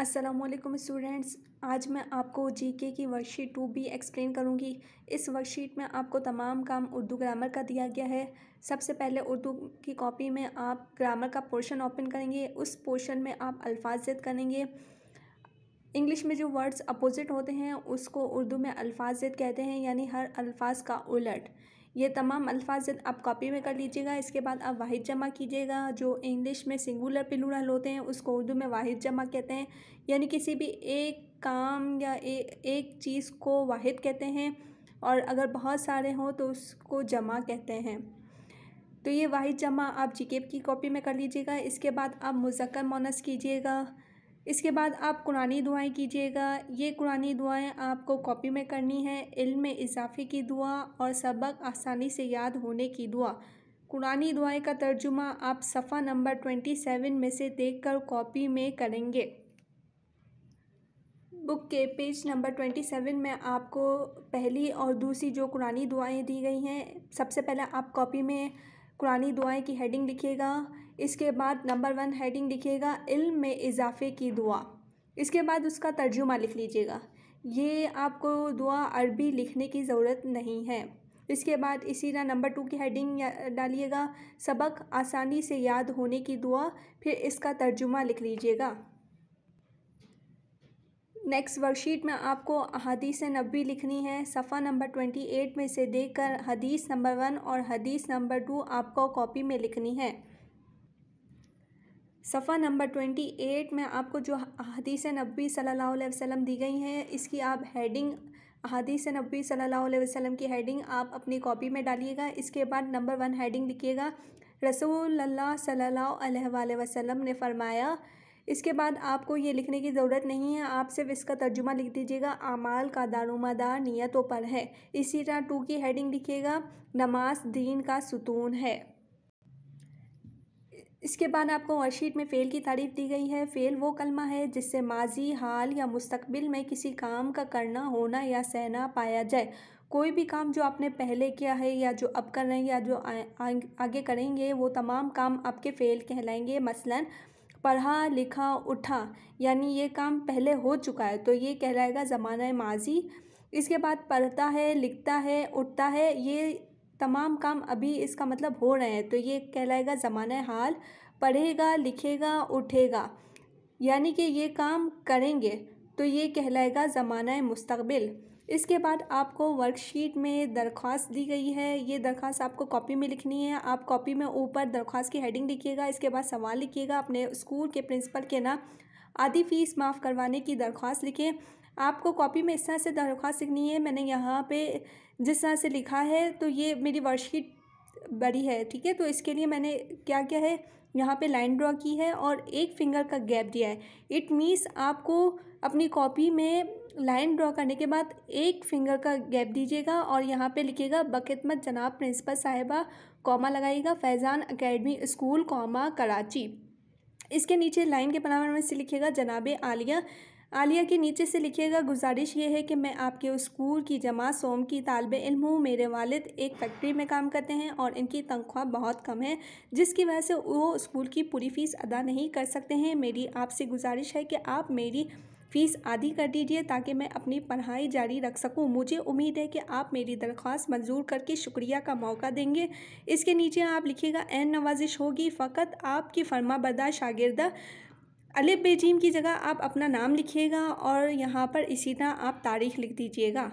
Aslam students आज मैं आपको जी के की वर्कशीट टू बी एक्सप्लेन करूँगी इस वर्कशीट में आपको तमाम काम उर्दू ग्रामर का दिया गया है सबसे पहले उर्दू की कॉपी में आप ग्रामर का पोर्शन ओपन करेंगे उस पोर्शन में आप अल्फाज जद करेंगे इंग्लिश में जो वर्ड्स अपोजिट होते हैं उसको उर्दू में अल्फाज जद कहते हैं यानी हर अल्फाज का उलट ये तमाम अल्फाज आप कॉपी में कर लीजिएगा इसके बाद आप वाहिद जमा कीजिएगा जो इंग्लिश में सिंगुलर पिलूरल होते हैं उसको उर्दू में वाहिद जमा कहते हैं यानी किसी भी एक काम या ए, एक चीज़ को वाहिद कहते हैं और अगर बहुत सारे हों तो उसको जमा कहते हैं तो ये वाहिद जमा आप जी की कॉपी में कर लीजिएगा इसके बाद आप मुजक्र मोनस कीजिएगा इसके बाद आप कुरानी दुआएं कीजिएगा ये कुरानी दुआएं आपको कॉपी में करनी है इल्म में इजाफे की दुआ और सबक आसानी से याद होने की दुआ कुरानी दुआएं का तर्जुमा आप सफ़ा नंबर ट्वेंटी सेवन में से देखकर कॉपी में करेंगे बुक के पेज नंबर ट्वेंटी सेवन में आपको पहली और दूसरी जो कुरानी दुआएं दी गई हैं सबसे पहले आप कॉपी में कुरानी दुआएं की हेडिंग लिखिएगा इसके बाद नंबर वन हेडिंग लिखिएगा इल्म में इजाफे की दुआ इसके बाद उसका तर्जुमा लिख लीजिएगा ये आपको दुआ अरबी लिखने की ज़रूरत नहीं है इसके बाद इसी तरह नंबर टू की हेडिंग डालिएगा सबक आसानी से याद होने की दुआ फिर इसका तर्जुमा लिख लीजिएगा नेक्स्ट वर्कशीट में आपको हदीस नब्बी लिखनी है सफ़ा नंबर ट्वेंटी एट में से देखकर हदीस नंबर वन और हदीस नंबर टू आपको कॉपी में लिखनी है सफ़ा नंबर ट्वेंटी एट में आपको जो हदीस नब्बी सल्लल्लाहु अलैहि वसल्लम दी गई हैं इसकी आप हेडिंग हदीस नब्बी सल्लल्लाहु अलैहि वसल्लम की हेडिंग आप अपनी कॉपी में डालिएगा इसके बाद नंबर वन हेडिंग लिखिएगा रसूल सल्लल्लाहु अलैहि वसल्लम ने फरमाया इसके बाद आपको ये लिखने की ज़रूरत नहीं है आप सिर्फ इसका तर्जुमा लिख दीजिएगा अमाल का दारदार नीयतों पर है इसी तरह टू की हेडिंग लिखिएगा नमाज दीन का सुतून है इसके बाद आपको वर्कशीट में फ़ेल की तारीफ़ दी गई है फ़ेल वो कलमा है जिससे माजी हाल या मुस्तकबिल में किसी काम का करना होना या सहना पाया जाए कोई भी काम जो आपने पहले किया है या जो अब कर रहे हैं या जो आ, आ, आगे करेंगे वो तमाम काम आपके फ़ेल कहलाएंगे मसलन पढ़ा लिखा उठा यानी ये काम पहले हो चुका है तो ये कहलाएगा ज़माना माजी इसके बाद पढ़ता है लिखता है उठता है ये तमाम काम अभी इसका मतलब हो रहे हैं तो ये कहलाएगा ज़माना हाल पढ़ेगा लिखेगा उठेगा यानी कि ये काम करेंगे तो ये कहलाएगा ज़माना मुस्तबिल इसके बाद आपको वर्कशीट में दरख्वास्त दी गई है ये दरख्वास्त आपको कॉपी में लिखनी है आप कॉपी में ऊपर दरख्वास्त की हेडिंग लिखिएगा इसके बाद सवाल लिखिएगा अपने स्कूल के प्रिंसिपल के नाम आधी फ़ीस माफ़ करवाने की दरख्वास्त लिखें आपको कॉपी में इस तरह से दरख्वास्त लिखनी है मैंने यहाँ पे जिस तरह से लिखा है तो ये मेरी वर्कशीट बड़ी है ठीक है तो इसके लिए मैंने क्या क्या है यहाँ पे लाइन ड्रॉ की है और एक फिंगर का गैप दिया है इट मीन्स आपको अपनी कॉपी में लाइन ड्रॉ करने के बाद एक फिंगर का गैप दीजिएगा और यहाँ पे लिखिएगा बखिदमत जनाब प्रिंसिपल साहिबा कॉमा लगाइएगा Faizan academy school comma Karachi इसके नीचे लाइन के बनावर में से लिखिएगा जनाब आलिया आलिया के नीचे से लिखिएगा गुजारिश ये है कि मैं आपके स्कूल की जमा सोम की तालब इल्म हूँ मेरे वालिद एक फैक्ट्री में काम करते हैं और इनकी तनख्वाह बहुत कम है जिसकी वजह से वो स्कूल की पूरी फ़ीस अदा नहीं कर सकते हैं मेरी आपसे गुजारिश है कि आप मेरी फ़ीस आधी कर दीजिए ताकि मैं अपनी पढ़ाई जारी रख सकूं मुझे उम्मीद है कि आप मेरी दरख्वास्त मंजूर करके शुक्रिया का मौका देंगे इसके नीचे आप लिखिएगा एन नवाजिश होगी फ़कत आपकी फर्मा बर्दा शागिरदा अलिफ बेजीम की जगह आप अपना नाम लिखिएगा और यहाँ पर इसी तरह आप तारीख लिख दीजिएगा